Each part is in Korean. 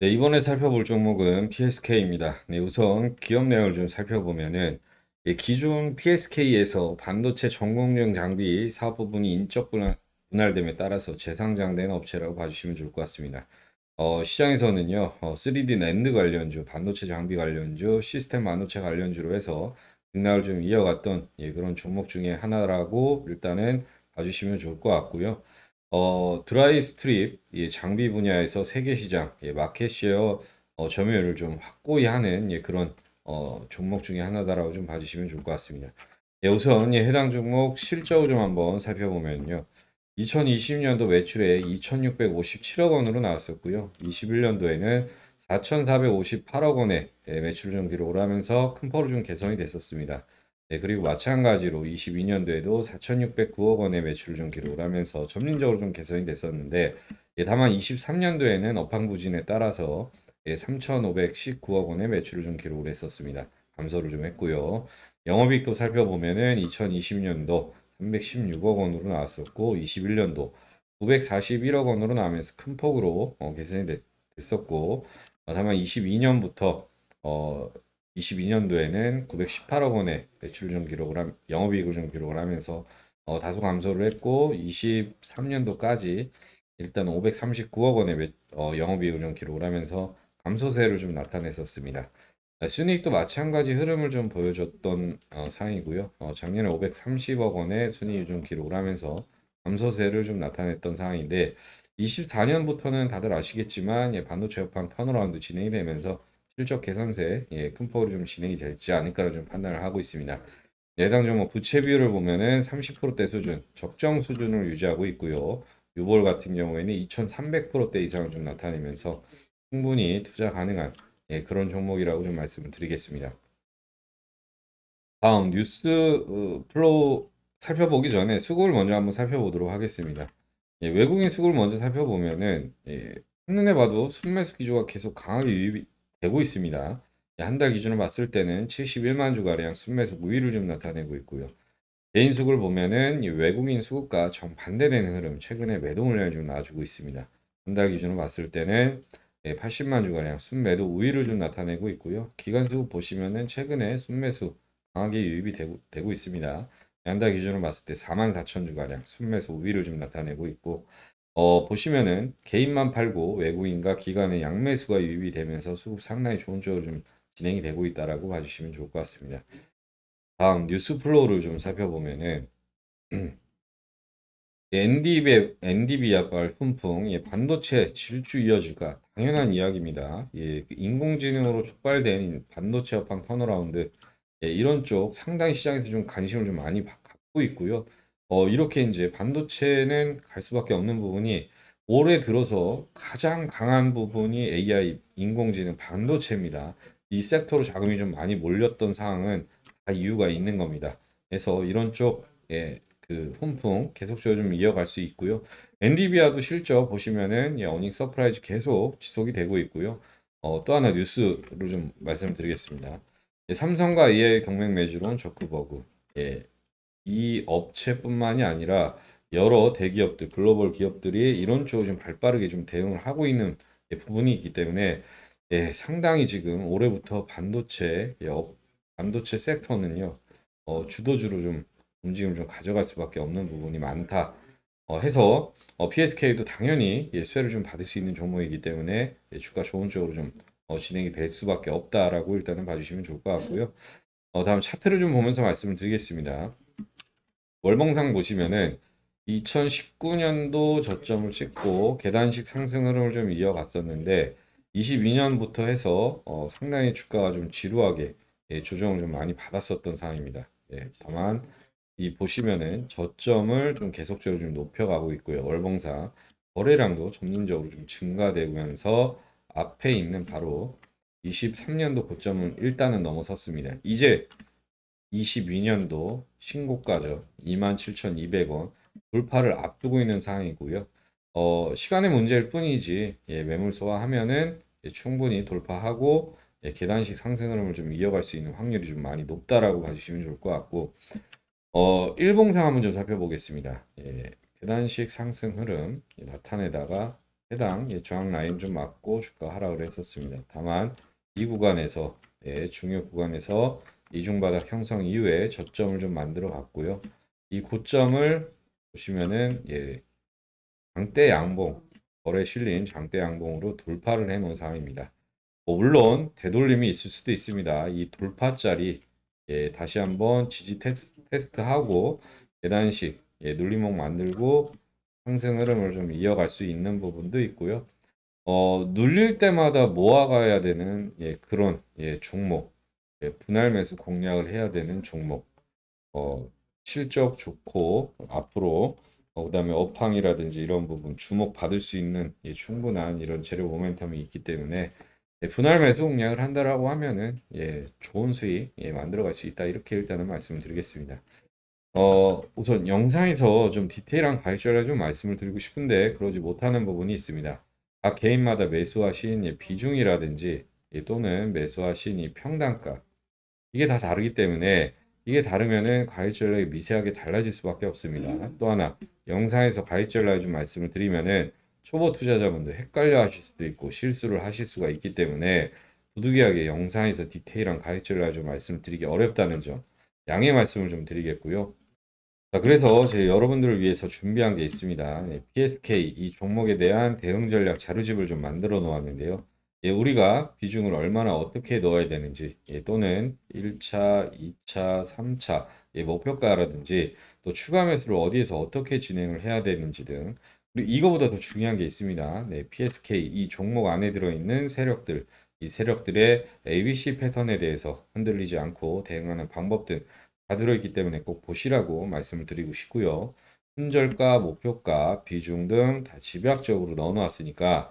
네, 이번에 살펴볼 종목은 PSK입니다. 네, 우선 기업 내용을 좀 살펴보면은 예, 기존 PSK에서 반도체 전공용 장비 사업 부분이 인적 분할, 됨에 따라서 재상장된 업체라고 봐주시면 좋을 것 같습니다. 어, 시장에서는요, 어, 3D 랜드 관련주, 반도체 장비 관련주, 시스템 반도체 관련주로 해서 빛나을좀 이어갔던 예, 그런 종목 중에 하나라고 일단은 봐주시면 좋을 것 같고요. 어, 드라이 스트립 예, 장비 분야에서 세계 시장 예, 마켓 시어 어, 점유율을 좀 확고히 하는 예, 그런 어, 종목 중에 하나다라고 좀 봐주시면 좋을 것 같습니다. 예, 우선 예, 해당 종목 실적을 좀 한번 살펴보면요. 2020년도 매출에 2,657억 원으로 나왔었고요. 21년도에는 4,458억 원의 매출을 좀 기록을 하면서 큰 포로 좀 개선이 됐었습니다. 네, 그리고 마찬가지로 22년도에도 4,609억 원의 매출을 좀 기록을 하면서 점진적으로 좀 개선이 됐었는데 예, 다만 23년도에는 업황 부진에 따라서 예, 3,519억 원의 매출을 좀 기록을 했었습니다. 감소를 좀 했고요. 영업이익도 살펴보면은 2020년도 316억 원으로 나왔었고 21년도 941억 원으로 나오면서 큰 폭으로 어, 개선이 됐, 었고 어, 다만 22년부터 어, 22년도에는 918억 원의 매출 좀 기록을 함, 영업이익을 좀 기록을 하면서 어, 다소 감소를 했고 23년도까지 일단 539억 원의 매, 어, 영업이익을 좀 기록을 하면서 감소세를 좀 나타냈었습니다. 아, 순이익도 마찬가지 흐름을 좀 보여줬던 어, 상이고요. 어, 작년에 530억 원의 순이익을 좀 기록을 하면서 감소세를 좀 나타냈던 상황인데 24년부터는 다들 아시겠지만 예, 반도체 협황 턴어라운드 진행이 되면서 실적 개선세 예, 큰 폭으로 좀 진행이 될지 않을까를좀 판단을 하고 있습니다. 예당 종목 뭐 부채 비율을 보면은 30%대 수준, 적정 수준을 유지하고 있고요. 유볼 같은 경우에는 2,300%대 이상을 좀 나타내면서 충분히 투자 가능한 예, 그런 종목이라고 좀 말씀을 드리겠습니다. 다음 뉴스 프로 어, 살펴보기 전에 수급을 먼저 한번 살펴보도록 하겠습니다. 예, 외국인 수급을 먼저 살펴보면은 예, 한눈에 봐도 순매수 기조가 계속 강하게 유입, 이 되고 있습니다. 예, 한달 기준으로 봤을 때는 71만 주가량 순매수 우위를 좀 나타내고 있고요. 개인 수급을 보면은 외국인 수급과 정반대되는 흐름 최근에 매도 물량이 좀 나와주고 있습니다. 한달 기준으로 봤을 때는 80만 예, 주가량 순매도 우위를 좀 나타내고 있고요. 기간 수급 보시면은 최근에 순매수 강하게 유입이 되고, 되고 있습니다. 예, 한달 기준으로 봤을 때 4만 4천 주가량 순매수 우위를 좀 나타내고 있고 어, 보시면은 개인만 팔고 외국인과 기관의 양매수가 유입이 되면서 수급 상당히 좋은 쪽으로 좀 진행이 되고 있다라고 봐주시면 좋을 것 같습니다. 다음 뉴스 플로우를 좀 살펴보면은 NDB, NDB 약발 훈풍, 예, 반도체 질주 이어질까? 당연한 이야기입니다. 예, 인공지능으로 촉발된 반도체 업황 턴어라운드, 예, 이런 쪽 상당히 시장에서 좀 관심을 좀 많이 갖고 있고요. 어, 이렇게 이제 반도체는 갈 수밖에 없는 부분이 올해 들어서 가장 강한 부분이 AI 인공지능 반도체입니다. 이 섹터로 자금이 좀 많이 몰렸던 상황은 다 이유가 있는 겁니다. 그래서 이런 쪽에 예, 그 훈풍 계속적으로 좀 이어갈 수 있고요. 엔디비아도 실적 보시면은 예, 어닝 서프라이즈 계속 지속이 되고 있고요. 어, 또 하나 뉴스로 좀 말씀드리겠습니다. 예, 삼성과 AI 경맹 매주론 저크 버그. 예, 이 업체뿐만이 아니라 여러 대기업들, 글로벌 기업들이 이런 쪽으로 좀 발빠르게 좀 대응을 하고 있는 예, 부분이 있기 때문에 예, 상당히 지금 올해부터 반도체 예, 업, 반도체 섹터는요 어, 주도주로 좀 움직임 좀 가져갈 수밖에 없는 부분이 많다 어, 해서 어, PSK도 당연히 예, 수혜를 좀 받을 수 있는 종목이기 때문에 예, 주가 좋은 쪽으로 좀 어, 진행이 될 수밖에 없다라고 일단은 봐주시면 좋을 것 같고요. 어, 다음 차트를 좀 보면서 말씀을 드리겠습니다. 월봉상 보시면은 2019년도 저점을 찍고 계단식 상승 흐름을 좀 이어갔었는데 22년부터 해서 어, 상당히 주가가 좀 지루하게 예, 조정을 좀 많이 받았었던 상황입니다. 예, 다만 이 보시면은 저점을 좀 계속적으로 좀 높여가고 있고요. 월봉상 거래량도 점진적으로 좀 증가되면서 앞에 있는 바로 23년도 고점을 일단은 넘어섰습니다. 이제 22년도 신고가죠. 27,200원 돌파를 앞두고 있는 상황이고요. 어, 시간의 문제일 뿐이지 예, 매물 소화하면은 예, 충분히 돌파하고 예, 계단식 상승 흐름을 좀 이어갈 수 있는 확률이 좀 많이 높다라고 봐주시면 좋을 것 같고 어, 일봉상 한번 좀 살펴보겠습니다. 예, 계단식 상승 흐름 예, 나타내다가 해당 예, 저항 라인 좀 맞고 주가 하락을 했었습니다. 다만 이 구간에서 예, 중요 구간에서 이중바닥 형성 이후에 저점을 좀 만들어 봤고요이 고점을 보시면은 예, 장대 양봉 거래 실린 장대 양봉으로 돌파를 해놓은 상황입니다. 뭐 물론 되돌림이 있을 수도 있습니다. 이 돌파짜리 예, 다시 한번 지지 테스트, 하고 계단식 예, 눌림목 만들고 상승 흐름을 좀 이어갈 수 있는 부분도 있고요. 어, 눌릴 때마다 모아가야 되는 예, 그런 예, 종목 분할 매수 공략을 해야 되는 종목 어, 실적 좋고 앞으로 어, 그다음에 업황이라든지 이런 부분 주목 받을 수 있는 예, 충분한 이런 재료 모멘텀이 있기 때문에 예, 분할 매수 공략을 한다라고 하면은 예, 좋은 수익 예, 만들어갈 수 있다 이렇게 일단은 말씀드리겠습니다. 을 어, 우선 영상에서 좀 디테일한 가입자라좀 말씀을 드리고 싶은데 그러지 못하는 부분이 있습니다. 각 개인마다 매수하신 예, 비중이라든지 예, 또는 매수하신 이평단값 이게 다 다르기 때문에 이게 다르면은 가입전략이 미세하게 달라질 수밖에 없습니다. 음. 또 하나 영상에서 가입전략을 좀 말씀을 드리면은 초보 투자자분들 헷갈려 하실 수도 있고 실수를 하실 수가 있기 때문에 부득이하게 영상에서 디테일한 가입전략을 좀 말씀드리기 을 어렵다는 점 양해 말씀을 좀 드리겠고요. 자, 그래서 제 여러분들을 위해서 준비한 게 있습니다. 네, PSK 이 종목에 대한 대응 전략 자료집을 좀 만들어 놓았는데요. 예, 우리가 비중을 얼마나 어떻게 넣어야 되는지 예, 또는 1차, 2차, 3차 예, 목표가라든지 또 추가 매수를 어디에서 어떻게 진행을 해야 되는지 등 그리고 이거보다 더 중요한 게 있습니다. 네, PSK 이 종목 안에 들어있는 세력들 이 세력들의 ABC 패턴에 대해서 흔들리지 않고 대응하는 방법 등 다 들어있기 때문에 꼭 보시라고 말씀을 드리고 싶고요. 손절가, 목표가, 비중 등 다 집약적으로 넣어놓았으니까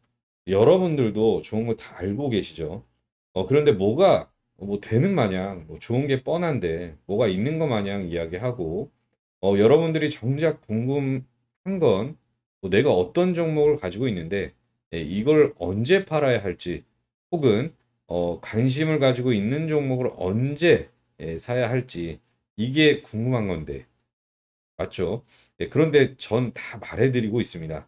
여러분들도 좋은 거 다 알고 계시죠. 어, 그런데 뭐가 뭐 되는 마냥 뭐 좋은 게 뻔한데 뭐가 있는 거 마냥 이야기하고 어, 여러분들이 정작 궁금한 건 뭐 내가 어떤 종목을 가지고 있는데 예, 이걸 언제 팔아야 할지 혹은 어, 관심을 가지고 있는 종목을 언제 예, 사야 할지 이게 궁금한 건데 맞죠? 예, 그런데 전 다 말해드리고 있습니다.